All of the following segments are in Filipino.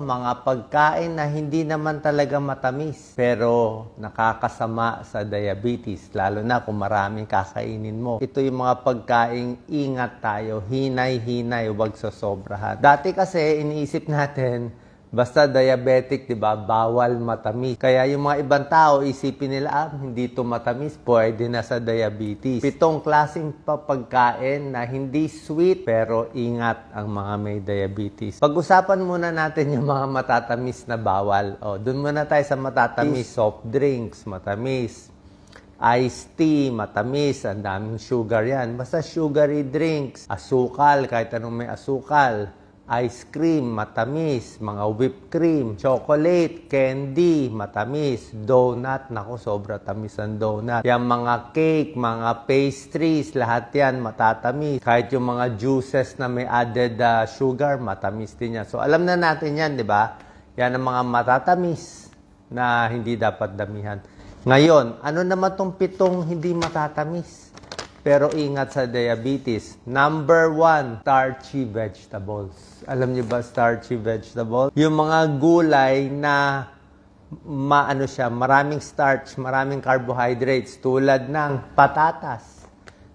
mga pagkain na hindi naman talaga matamis pero nakakasama sa diabetes lalo na kung maraming kakainin mo. Ito yung mga pagkain ingat tayo, hinay-hinay, huwag sosobrahan. Dati kasi iniisip natin Basta diabetic, di ba, bawal matamis. Kaya yung mga ibang tao, isipin nila, ah, hindi to matamis, pwede na sa diabetes. Pitong klaseng papagkain na hindi sweet, pero ingat ang mga may diabetes. Pag-usapan muna natin yung mga matatamis na bawal. O, dun muna tayo sa matatamis. Soft drinks, matamis iced tea, matamis, ang daming sugar yan. Basta sugary drinks, asukal, kahit anong may asukal, ice cream, matamis, mga whipped cream, chocolate, candy, matamis, donut, nako sobra tamis ang donut. Yung mga cake, mga pastries, lahat yan matatamis. Kahit yung mga juices na may added uh, sugar, matamis din yan. So alam na natin yan, di ba? Yan ang mga matatamis na hindi dapat damihan. Ngayon, ano naman tong pitong hindi matatamis? Pero ingat sa diabetes. Number one, starchy vegetables. Alam niyo ba starchy vegetables? Yung mga gulay na maano siya, maraming starch, maraming carbohydrates tulad ng patatas.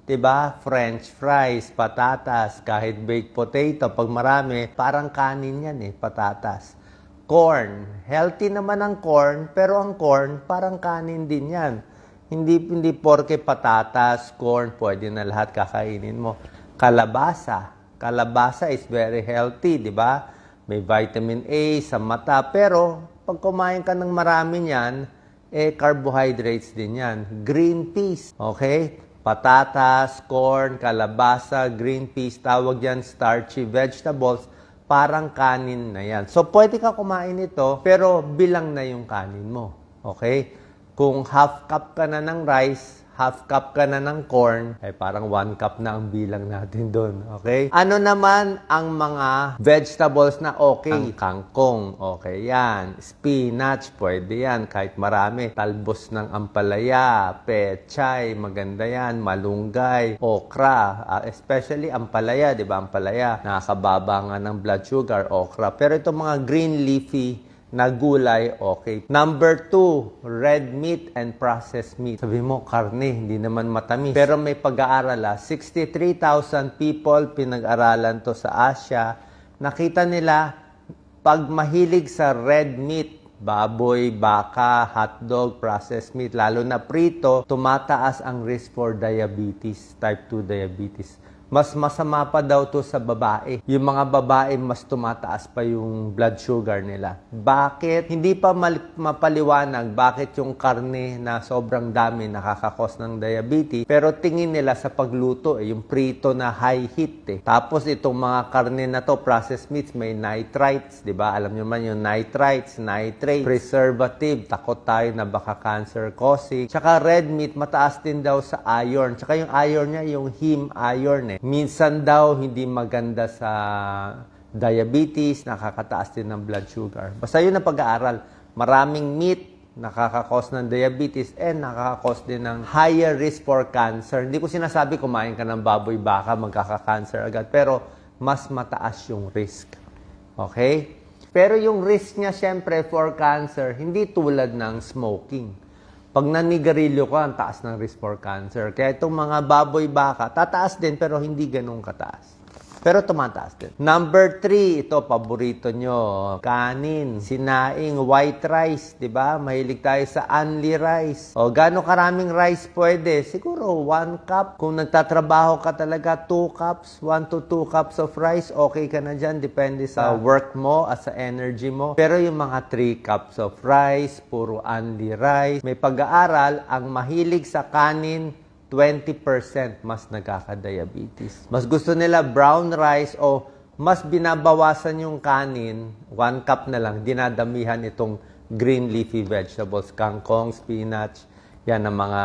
'Di ba? French fries, patatas, kahit baked potato pag marami, parang kanin 'yan eh, patatas. Corn, healthy naman ang corn, pero ang corn parang kanin din 'yan hindi, hindi porke patatas, corn, pwede na lahat kakainin mo. Kalabasa. Kalabasa is very healthy, di ba? May vitamin A sa mata. Pero pag kumain ka ng marami niyan, eh carbohydrates din yan. Green peas, okay? Patatas, corn, kalabasa, green peas, tawag yan starchy vegetables parang kanin na yan. So, pwede ka kumain ito, pero bilang na yung kanin mo. Okay? Kung half cup ka na ng rice, half cup ka na ng corn, ay eh, parang one cup na ang bilang natin doon. Okay? Ano naman ang mga vegetables na okay? Ang kangkong, okay yan. Spinach, pwede yan. Kahit marami. Talbos ng ampalaya, pechay, maganda yan. Malunggay, okra. Ah, especially ampalaya, di ba? Ampalaya, nakakababa nga ng blood sugar, okra. Pero itong mga green leafy na gulay, okay. Number two, red meat and processed meat. Sabi mo, karne, hindi naman matamis. Pero may pag-aaral 63,000 people pinag-aralan to sa Asia. Nakita nila, pag mahilig sa red meat, baboy, baka, hotdog, processed meat, lalo na prito, tumataas ang risk for diabetes, type 2 diabetes mas masama pa daw to sa babae. Yung mga babae, mas tumataas pa yung blood sugar nila. Bakit? Hindi pa mapaliwanag bakit yung karne na sobrang dami nakakakos ng diabetes. Pero tingin nila sa pagluto, eh, yung prito na high heat. Eh. Tapos itong mga karne na to, processed meats, may nitrites. di ba? Alam nyo man yung nitrites, nitrates, preservative. Takot tayo na baka cancer causing. Tsaka red meat, mataas din daw sa iron. Tsaka yung iron niya, yung heme iron. Eh eh. Minsan daw hindi maganda sa diabetes, nakakataas din ng blood sugar. Basta yun ang pag-aaral. Maraming meat, nakakakos ng diabetes and nakakakos din ng higher risk for cancer. Hindi ko sinasabi kumain ka ng baboy baka magkaka-cancer agad pero mas mataas yung risk. Okay? Pero yung risk niya syempre for cancer hindi tulad ng smoking. Pag nanigarilyo ko, ang taas ng risk for cancer. Kaya itong mga baboy baka, tataas din pero hindi ganun kataas. Pero tumataas din. Number three, ito paborito nyo. Kanin, sinaing, white rice, di ba? Mahilig tayo sa only rice. O, gaano karaming rice pwede? Siguro, one cup. Kung nagtatrabaho ka talaga, two cups, one to two cups of rice, okay ka na dyan. Depende sa ah. work mo, at ah, sa energy mo. Pero yung mga three cups of rice, puro only rice, may pag-aaral, ang mahilig sa kanin, 20% mas nagkaka-diabetes. Mas gusto nila brown rice o mas binabawasan yung kanin, one cup na lang, dinadamihan itong green leafy vegetables, kangkong, spinach, yan ang mga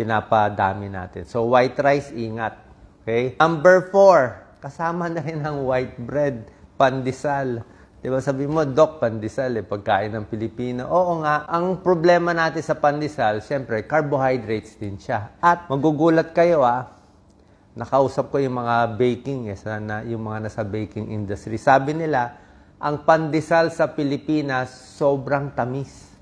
pinapadami natin. So, white rice, ingat. Okay? Number four, kasama na rin ang white bread, pandesal. Di ba sabi mo, Doc, pandesal, eh, pagkain ng Pilipino. Oo nga, ang problema natin sa pandesal, siyempre, carbohydrates din siya. At magugulat kayo ah, nakausap ko yung mga baking, eh, sana, yung mga nasa baking industry. Sabi nila, ang pandesal sa Pilipinas, sobrang tamis.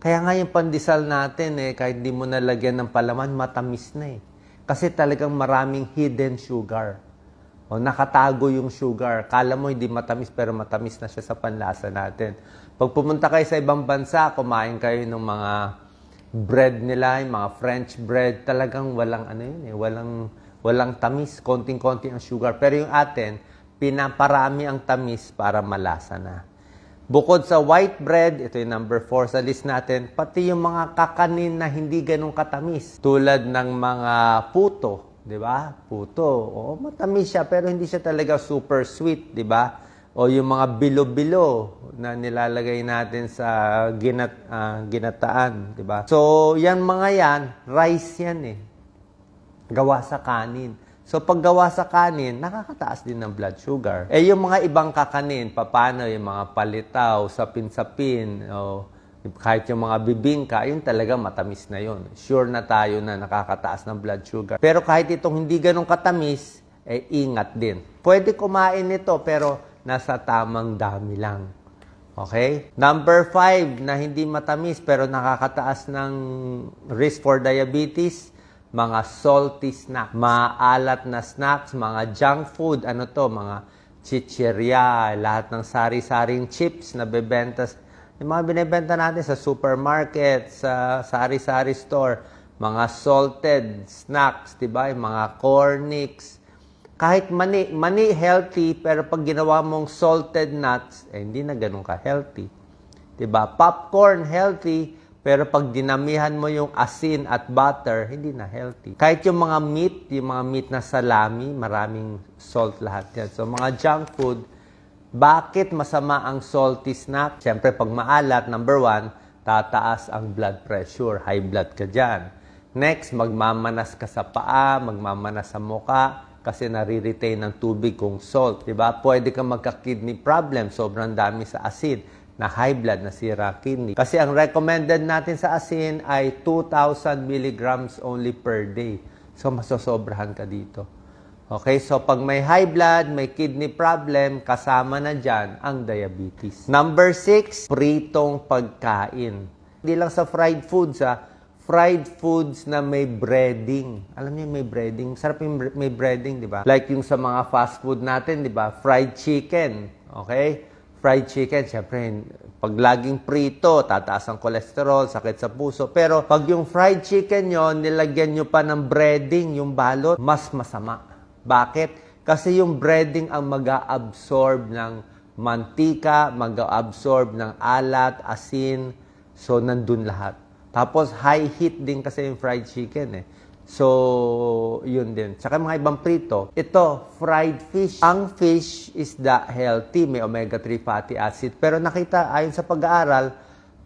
Kaya nga yung pandesal natin, eh, kahit di mo nalagyan ng palaman, matamis na eh. Kasi talagang maraming hidden sugar. O nakatago yung sugar. Kala mo hindi matamis pero matamis na siya sa panlasa natin. Pag pumunta kayo sa ibang bansa, kumain kayo ng mga bread nila, yung mga French bread, talagang walang ano yun eh, walang walang tamis, konting-konti ang sugar. Pero yung atin, pinaparami ang tamis para malasa na. Bukod sa white bread, ito yung number 4 sa list natin, pati yung mga kakanin na hindi ganun katamis, tulad ng mga puto, 'di ba? Puto. Oo, matamis siya pero hindi siya talaga super sweet, 'di ba? O yung mga bilo-bilo na nilalagay natin sa ginat uh, ginataan, 'di ba? So, yan mga yan, rice yan eh. Gawa sa kanin. So, pag gawa sa kanin, nakakataas din ng blood sugar. Eh, yung mga ibang kakanin, papano yung mga palitaw, sapin-sapin, o... -sapin, oh, kahit yung mga bibingka, yun talaga matamis na yun. Sure na tayo na nakakataas ng blood sugar. Pero kahit itong hindi ganun katamis, eh ingat din. Pwede kumain nito pero nasa tamang dami lang. Okay? Number five na hindi matamis pero nakakataas ng risk for diabetes, mga salty snacks, maalat na snacks, mga junk food, ano to, mga chichirya, lahat ng sari-saring chips na bebenta yung mga binibenta natin sa supermarket, sa sari-sari store, mga salted snacks, di ba? mga cornix. Kahit mani, mani healthy, pero pag ginawa mong salted nuts, eh, hindi na ganun ka healthy. Di ba? Popcorn healthy, pero pag dinamihan mo yung asin at butter, hindi na healthy. Kahit yung mga meat, yung mga meat na salami, maraming salt lahat yan. So mga junk food, bakit masama ang salty snack? Siyempre, pag maalat, number one, tataas ang blood pressure. High blood ka dyan. Next, magmamanas ka sa paa, magmamanas sa muka, kasi nare-retain ng tubig kung salt. Diba? Pwede kang magka-kidney problem, sobrang dami sa acid na high blood na sira kidney. Kasi ang recommended natin sa asin ay 2,000 milligrams only per day. So, masosobrahan ka dito. Okay, so pag may high blood, may kidney problem, kasama na dyan ang diabetes. Number six, pritong pagkain. Hindi lang sa fried foods, ha? Ah. Fried foods na may breading. Alam niyo, may breading. Sarap yung may breading, di ba? Like yung sa mga fast food natin, di ba? Fried chicken, okay? Fried chicken, syempre, pag laging prito, tataas ang kolesterol, sakit sa puso. Pero pag yung fried chicken yon nilagyan nyo pa ng breading, yung balot, mas masama. Bakit? Kasi yung breading ang mag-absorb ng mantika, mag-absorb ng alat, asin. So, nandun lahat. Tapos, high heat din kasi yung fried chicken eh. So, yun din. Tsaka mga ibang prito. Ito, fried fish. Ang fish is the healthy. May omega-3 fatty acid. Pero nakita, ayon sa pag-aaral,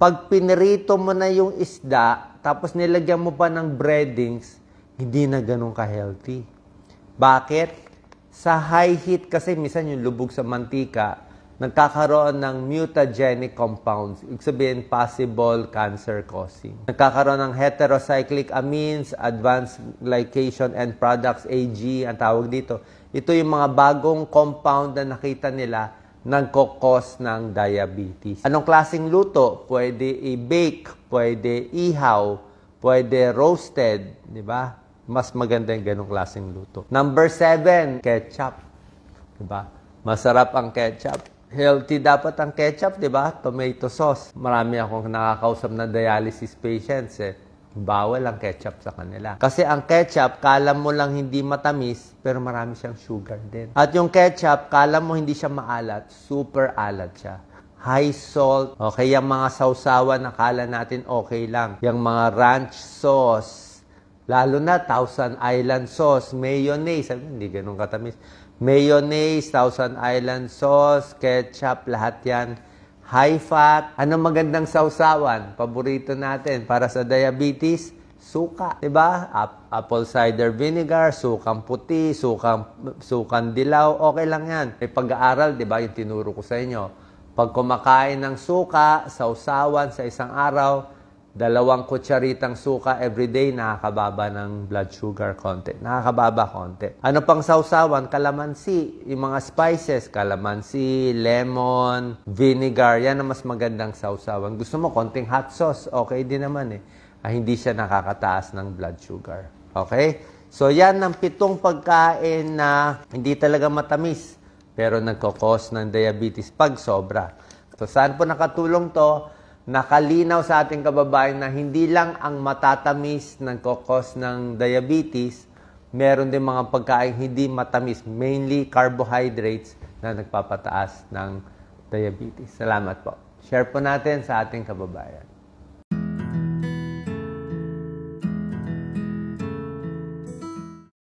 pag pinirito mo na yung isda, tapos nilagyan mo pa ng breadings, hindi na ganun ka-healthy. Bakit? Sa high heat kasi minsan yung lubog sa mantika, nagkakaroon ng mutagenic compounds. Ibig sabihin, possible cancer causing. Nagkakaroon ng heterocyclic amines, advanced glycation end products, AG, ang tawag dito. Ito yung mga bagong compound na nakita nila nagkakos ng diabetes. Anong klasing luto? Pwede i-bake, pwede ihaw, pwede roasted, di ba? Mas maganda yung ganong klaseng luto. Number seven, ketchup. Diba? Masarap ang ketchup. Healthy dapat ang ketchup, di ba? Tomato sauce. Marami akong nakakausap na dialysis patients eh. Bawal ang ketchup sa kanila. Kasi ang ketchup, kala mo lang hindi matamis, pero marami siyang sugar din. At yung ketchup, kala mo hindi siya maalat, super alat siya high salt. Okay, yung mga sausawan, nakala natin okay lang. Yung mga ranch sauce, Lalo na Thousand Island sauce, mayonnaise. Sabi, hindi ganun katamis. Mayonnaise, Thousand Island sauce, ketchup, lahat yan. High fat. Anong magandang sausawan? Paborito natin para sa diabetes? Suka, 'di ba? Apple cider vinegar, sukang puti, sukang sukang dilaw, okay lang 'yan. May pag-aaral, 'di ba, yung tinuro ko sa inyo. Pag kumakain ng suka, sausawan sa isang araw, dalawang kutsaritang suka everyday, nakakababa ng blood sugar content. Nakakababa content. Ano pang sausawan? Kalamansi. Yung mga spices, kalamansi, lemon, vinegar. Yan ang mas magandang sausawan. Gusto mo konting hot sauce, okay din naman eh. Ah, hindi siya nakakataas ng blood sugar. Okay? So yan ang pitong pagkain na hindi talaga matamis pero nagkakos ng diabetes pag sobra. So saan po nakatulong to? nakalinaw sa ating kababayan na hindi lang ang matatamis ng nagkokos ng diabetes, meron din mga pagkain hindi matamis, mainly carbohydrates na nagpapataas ng diabetes. Salamat po. Share po natin sa ating kababayan.